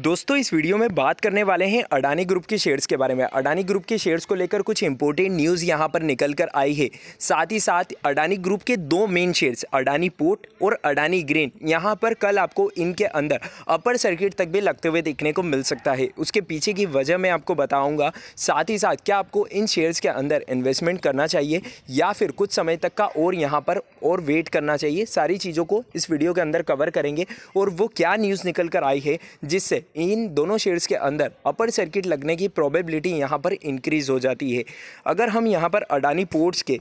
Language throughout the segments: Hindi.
दोस्तों इस वीडियो में बात करने वाले हैं अडानी ग्रुप के शेयर्स के बारे में अडानी ग्रुप के शेयर्स को लेकर कुछ इंपॉर्टेंट न्यूज़ यहां पर निकल कर आई है साथ ही साथ अडानी ग्रुप के दो मेन शेयर्स अडानी पोर्ट और अडानी ग्रीन यहां पर कल आपको इनके अंदर अपर सर्किट तक भी लगते हुए देखने को मिल सकता है उसके पीछे की वजह मैं आपको बताऊँगा साथ ही साथ क्या आपको इन शेयर्स के अंदर इन्वेस्टमेंट करना चाहिए या फिर कुछ समय तक का और यहाँ पर और वेट करना चाहिए सारी चीज़ों को इस वीडियो के अंदर कवर करेंगे और वो क्या न्यूज़ निकल कर आई है जिससे इन दोनों शेयर्स के अंदर अपर सर्किट लगने की प्रोबेबिलिटी यहाँ पर इंक्रीज़ हो जाती है अगर हम यहाँ पर अडानी पोर्ट्स के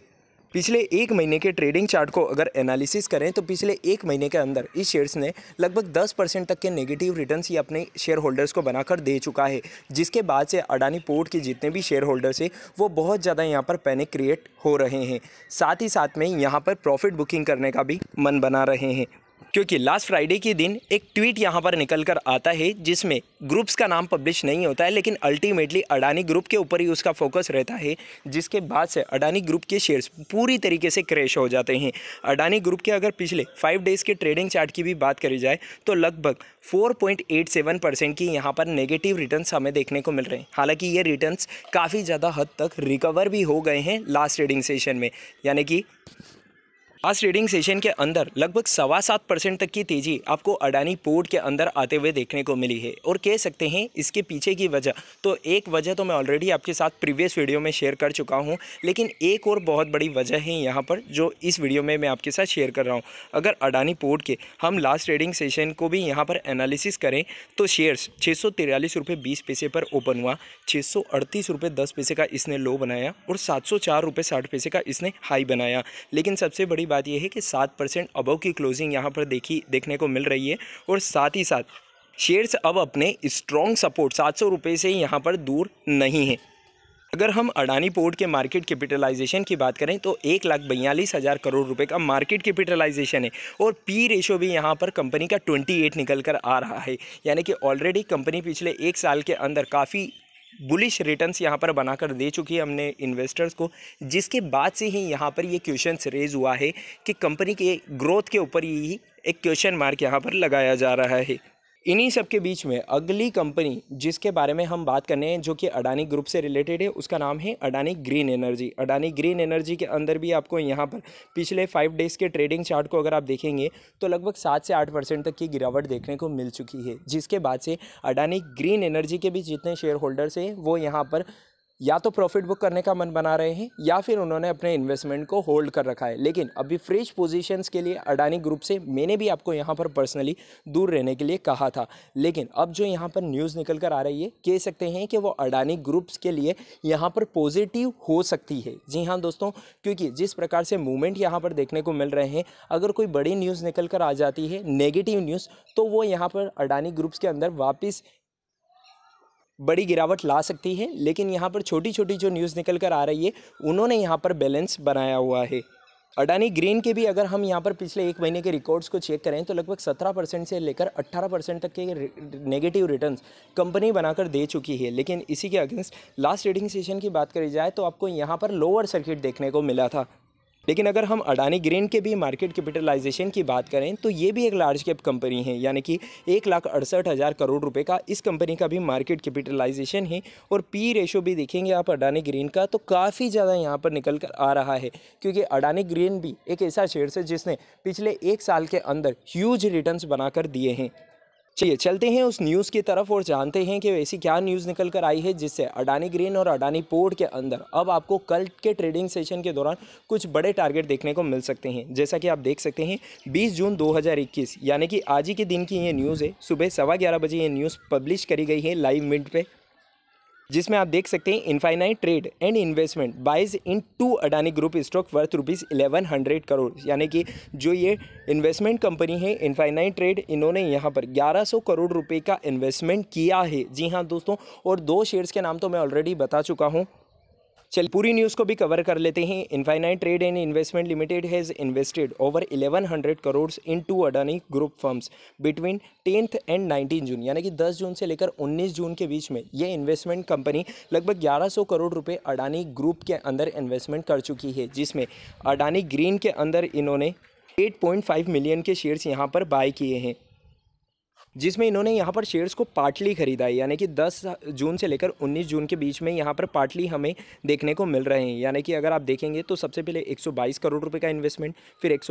पिछले एक महीने के ट्रेडिंग चार्ट को अगर एनालिसिस करें तो पिछले एक महीने के अंदर इस शेयर्स ने लगभग 10 परसेंट तक के नेगेटिव रिटर्न्स ही अपने शेयर होल्डर्स को बनाकर दे चुका है जिसके बाद से अडानी पोर्ट के जितने भी शेयर होल्डर्स हैं वो बहुत ज़्यादा यहाँ पर पैनिक क्रिएट हो रहे हैं साथ ही साथ में यहाँ पर प्रॉफिट बुकिंग करने का भी मन बना रहे हैं क्योंकि लास्ट फ्राइडे के दिन एक ट्वीट यहाँ पर निकल कर आता है जिसमें ग्रुप्स का नाम पब्लिश नहीं होता है लेकिन अल्टीमेटली अडानी ग्रुप के ऊपर ही उसका फोकस रहता है जिसके बाद से अडानी ग्रुप के शेयर्स पूरी तरीके से क्रैश हो जाते हैं अडानी ग्रुप के अगर पिछले फाइव डेज़ के ट्रेडिंग चार्ट की भी बात करी जाए तो लगभग फोर परसेंट की यहाँ पर नेगेटिव रिटर्न हमें देखने को मिल रहे हैं हालाँकि ये रिटर्न काफ़ी ज़्यादा हद तक रिकवर भी हो गए हैं लास्ट ट्रेडिंग सेशन में यानी कि आज ट्रेडिंग सेशन के अंदर लगभग सवा सात परसेंट तक की तेजी आपको अडानी पोर्ट के अंदर आते हुए देखने को मिली है और कह सकते हैं इसके पीछे की वजह तो एक वजह तो मैं ऑलरेडी आपके साथ प्रीवियस वीडियो में शेयर कर चुका हूं लेकिन एक और बहुत बड़ी वजह है यहाँ पर जो इस वीडियो में मैं आपके साथ शेयर कर रहा हूँ अगर अडानी पोर्ट के हम लास्ट ट्रेडिंग सेशन को भी यहाँ पर एनालिसिस करें तो शेयर्स छः सौ रुपये बीस पैसे पर ओपन हुआ छः सौ अड़तीस रुपये दस पैसे का इसने लो बनाया और सात सौ चार रुपये साठ पैसे का इसने हाई बनाया लेकिन सबसे बड़ी बात यह है कि सात परसेंट अबव की क्लोजिंग यहाँ पर देखी देखने को मिल रही है और साथ ही साथ शेयर्स अब अपने स्ट्रॉन्ग सपोर्ट सात सौ रुपये से यहाँ पर दूर नहीं है अगर हम अडानी पोर्ट के मार्केट कैपिटलाइजेशन की बात करें तो एक लाख बयालीस हज़ार करोड़ रुपए का मार्केट कैपिटलाइजेशन है और पी रेशो भी यहां पर कंपनी का 28 निकल कर आ रहा है यानी कि ऑलरेडी कंपनी पिछले एक साल के अंदर काफ़ी बुलिश रिटर्न्स यहाँ पर बनाकर दे चुकी है हमने इन्वेस्टर्स को जिसके बाद से ही यहाँ पर ये क्वेश्चन रेज हुआ है कि कंपनी के ग्रोथ के ऊपर ही एक क्वेश्चन मार्क यहाँ पर लगाया जा रहा है इन्हीं सब के बीच में अगली कंपनी जिसके बारे में हम बात करने हैं जो कि अडानी ग्रुप से रिलेटेड है उसका नाम है Adani green energy Adani green energy के अंदर भी आपको यहाँ पर पिछले फाइव डेज़ के ट्रेडिंग चार्ट को अगर आप देखेंगे तो लगभग सात से आठ परसेंट तक की गिरावट देखने को मिल चुकी है जिसके बाद से अडानी ग्रीन एनर्जी के भी जितने शेयर होल्डर्स हैं वो यहाँ पर या तो प्रॉफिट बुक करने का मन बना रहे हैं या फिर उन्होंने अपने इन्वेस्टमेंट को होल्ड कर रखा है लेकिन अभी फ्रेश पोजीशंस के लिए अडानी ग्रुप से मैंने भी आपको यहाँ पर पर्सनली दूर रहने के लिए कहा था लेकिन अब जो यहाँ पर न्यूज़ निकल कर आ रही है कह सकते हैं कि वो अडानी ग्रुप्स के लिए यहाँ पर पॉजिटिव हो सकती है जी हाँ दोस्तों क्योंकि जिस प्रकार से मूवमेंट यहाँ पर देखने को मिल रहे हैं अगर कोई बड़ी न्यूज़ निकल कर आ जाती है नेगेटिव न्यूज़ तो वो यहाँ पर अडानी ग्रुप्स के अंदर वापस बड़ी गिरावट ला सकती है लेकिन यहाँ पर छोटी छोटी जो न्यूज़ निकल कर आ रही है उन्होंने यहाँ पर बैलेंस बनाया हुआ है अडानी ग्रीन के भी अगर हम यहाँ पर पिछले एक महीने के रिकॉर्ड्स को चेक करें तो लगभग 17 परसेंट से लेकर 18 परसेंट तक के नेगेटिव रिटर्न्स कंपनी बनाकर दे चुकी है लेकिन इसी के अगेंस्ट लास्ट ट्रेडिंग सेशन की बात करी जाए तो आपको यहाँ पर लोअर सर्किट देखने को मिला था लेकिन अगर हम अडानी ग्रीन के भी मार्केट कैपिटलाइजेशन की बात करें तो ये भी एक लार्ज कैप कंपनी है यानी कि एक लाख अड़सठ हज़ार करोड़ रुपए का इस कंपनी का भी मार्केट कैपिटलाइजेशन है और पी रेशो भी देखेंगे आप अडानी ग्रीन का तो काफ़ी ज़्यादा यहाँ पर निकल कर आ रहा है क्योंकि अडानी ग्रीन भी एक ऐसा शेयर है जिसने पिछले एक साल के अंदर ह्यूज रिटर्न बनाकर दिए हैं चलिए चलते हैं उस न्यूज़ की तरफ और जानते हैं कि ऐसी क्या न्यूज़ निकल कर आई है जिससे अडानी ग्रीन और अडानी पोर्ट के अंदर अब आपको कल के ट्रेडिंग सेशन के दौरान कुछ बड़े टारगेट देखने को मिल सकते हैं जैसा कि आप देख सकते हैं 20 जून 2021 यानी कि आज ही के दिन की ये न्यूज़ है सुबह सवा ग्यारह बजे ये न्यूज़ पब्लिश करी गई है लाइव मिनट पर जिसमें आप देख सकते हैं infinite trade and investment buys into Adani group stock worth rupees eleven hundred crore यानी कि जो ये इन्वेस्टमेंट कंपनी है इनफाइनाइट ट्रेड इन्होंने यहाँ पर ग्यारह सौ करोड़ रुपये का इन्वेस्टमेंट किया है जी हाँ दोस्तों और दो शेयर्स के नाम तो मैं ऑलरेडी बता चुका हूँ चल पूरी न्यूज़ को भी कवर कर लेते हैं infinite trade and investment limited has invested over 1100 crore into Adani group firms between tenth and nineteen June यानी कि दस जून से लेकर उन्नीस जून के बीच में ये इन्वेस्टमेंट कंपनी लगभग ग्यारह करोड़ रुपये अडानी ग्रुप के अंदर इन्वेस्टमेंट कर चुकी है जिसमें अडानी ग्रीन के अंदर इन्होंने एट मिलियन के शेयर्स यहाँ पर बाय किए हैं जिसमें इन्होंने यहाँ पर शेयर्स को पार्टली ख़रीदा है यानी कि 10 जून से लेकर 19 जून के बीच में यहाँ पर पार्टली हमें देखने को मिल रहे हैं यानी कि अगर आप देखेंगे तो सबसे पहले 122 करोड़ रुपए का इन्वेस्टमेंट फिर एक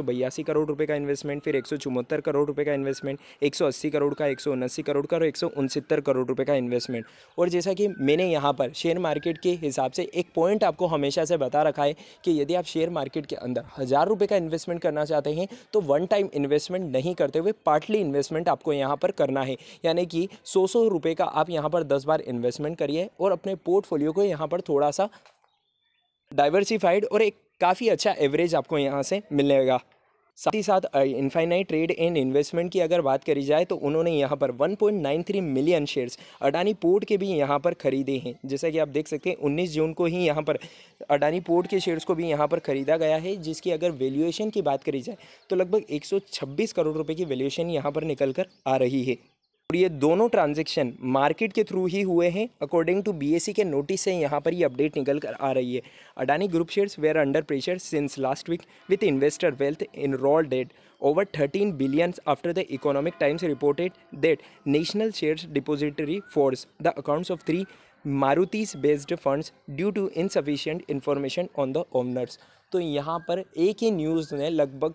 करोड़ रुपए का इन्वेस्टमेंट फिर एक करोड़ रुपए का इन्वेस्टमेंट एक करोड़ का एक करोड़ का और एक करोड़ रुपये का इन्वेस्टमेंट और जैसा कि मैंने यहाँ पर शेयर मार्केट के हिसाब से एक पॉइंट आपको हमेशा से बता रखा है कि यदि आप शेयर मार्केट के अंदर हज़ार रुपये का इन्वेस्टमेंट करना चाहते हैं तो वन टाइम इन्वेस्टमेंट नहीं करते हुए पार्टली इन्वेस्टमेंट आपको यहाँ पर पर करना है यानी कि सौ सौ रुपये का आप यहाँ पर दस बार इन्वेस्टमेंट करिए और अपने पोर्टफोलियो को यहाँ पर थोड़ा सा डाइवर्सिफाइड और एक काफ़ी अच्छा एवरेज आपको यहाँ से मिलेगा साथ ही साथ इन्फाइनाइट ट्रेड एंड इन्वेस्टमेंट की अगर बात करी जाए तो उन्होंने यहाँ पर 1.93 मिलियन शेयर्स अडानी पोर्ट के भी यहाँ पर खरीदे हैं जैसा कि आप देख सकते हैं 19 जून को ही यहाँ पर अडानी पोर्ट के शेयर्स को भी यहाँ पर खरीदा गया है जिसकी अगर वैल्यूएशन की बात करी जाए तो लगभग एक करोड़ रुपये की वैल्यूएशन यहाँ पर निकल कर आ रही है और ये दोनों ट्रांजेक्शन मार्केट के थ्रू ही हुए हैं अकॉर्डिंग टू बी के नोटिस से यहाँ पर ये अपडेट निकल कर आ रही है Adani group shares were under pressure since last week with investor wealth eroded over 13 billions after the Economic Times reported that National Share Depository froze the accounts of three Mauritius based funds due to insufficient information on the owners तो यहाँ पर एक ही न्यूज़ ने लगभग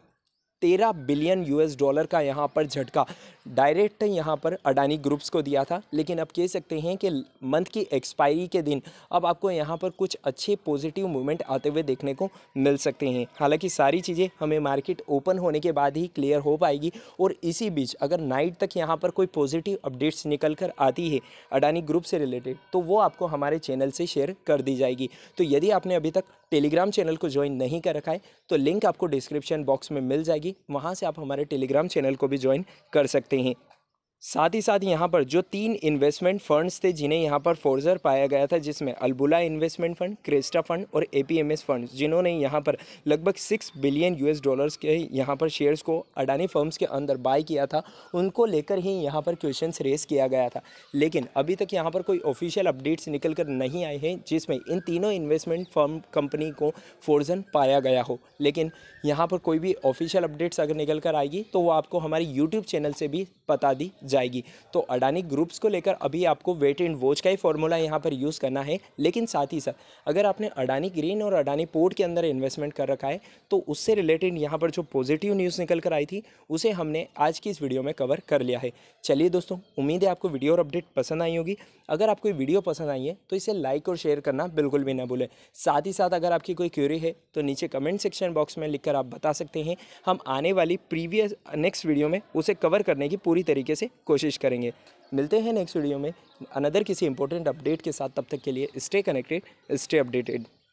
तेरह बिलियन यूएस डॉलर का यहाँ पर झटका डायरेक्ट यहाँ पर अडानी ग्रुप्स को दिया था लेकिन अब कह सकते हैं कि मंथ की एक्सपायरी के दिन अब आपको यहाँ पर कुछ अच्छे पॉजिटिव मूवमेंट आते हुए देखने को मिल सकते हैं हालांकि सारी चीज़ें हमें मार्केट ओपन होने के बाद ही क्लियर हो पाएगी और इसी बीच अगर नाइट तक यहाँ पर कोई पॉजिटिव अपडेट्स निकल कर आती है अडानी ग्रुप से रिलेटेड तो वो आपको हमारे चैनल से शेयर कर दी जाएगी तो यदि आपने अभी तक टेलीग्राम चैनल को ज्वाइन नहीं कर रखा है तो लिंक आपको डिस्क्रिप्शन बॉक्स में मिल जाएगी जाएगी वहाँ से आप हमारे टेलीग्राम चैनल को भी ज्वाइन कर सकते हैं साथ ही साथ यहाँ पर जो तीन इन्वेस्टमेंट फंड्स थे जिन्हें यहाँ पर फोर्जर पाया गया था जिसमें Albula investment fund Cresta fund और एपीएमएस फंड्स जिन्होंने यहाँ पर लगभग सिक्स बिलियन यूएस डॉलर्स के यहाँ पर शेयर्स को अडानी फर्म्स के अंदर बाय किया था उनको लेकर ही यहाँ पर क्वेश्चन रेस किया गया था लेकिन अभी तक यहाँ पर कोई ऑफिशियल अपडेट्स निकल कर नहीं आए हैं जिसमें इन तीनों इन्वेस्टमेंट फर्म कंपनी को फोर्जन पाया गया हो लेकिन यहाँ पर कोई भी ऑफिशियल अपडेट्स अगर निकल कर आएगी तो वो आपको हमारे यूट्यूब चैनल से भी बता दी जाएगी तो अडानी ग्रुप्स को लेकर अभी आपको वेट एंड वॉच का ही फॉर्मूला यहाँ पर यूज़ करना है लेकिन साथ ही साथ अगर आपने अडानी ग्रीन और अडानी पोर्ट के अंदर इन्वेस्टमेंट कर रखा है तो उससे रिलेटेड यहाँ पर जो पॉजिटिव न्यूज़ निकल कर आई थी उसे हमने आज की इस वीडियो में कवर कर लिया है चलिए दोस्तों उम्मीद है आपको वीडियो और अपडेट पसंद आई होगी अगर आपको ये वीडियो पसंद आई है तो इसे लाइक और शेयर करना बिल्कुल भी ना भूलें साथ ही साथ अगर आपकी कोई क्यूरी है तो नीचे कमेंट सेक्शन बॉक्स में लिखकर आप बता सकते हैं हम आने वाली प्रीवियस नेक्स्ट वीडियो में उसे कवर करने की पूरी तरीके से कोशिश करेंगे मिलते हैं नेक्स्ट वीडियो में अनदर किसी इंपॉर्टेंट अपडेट के साथ तब तक के लिए स्टे कनेक्टेड स्टे अपडेटेड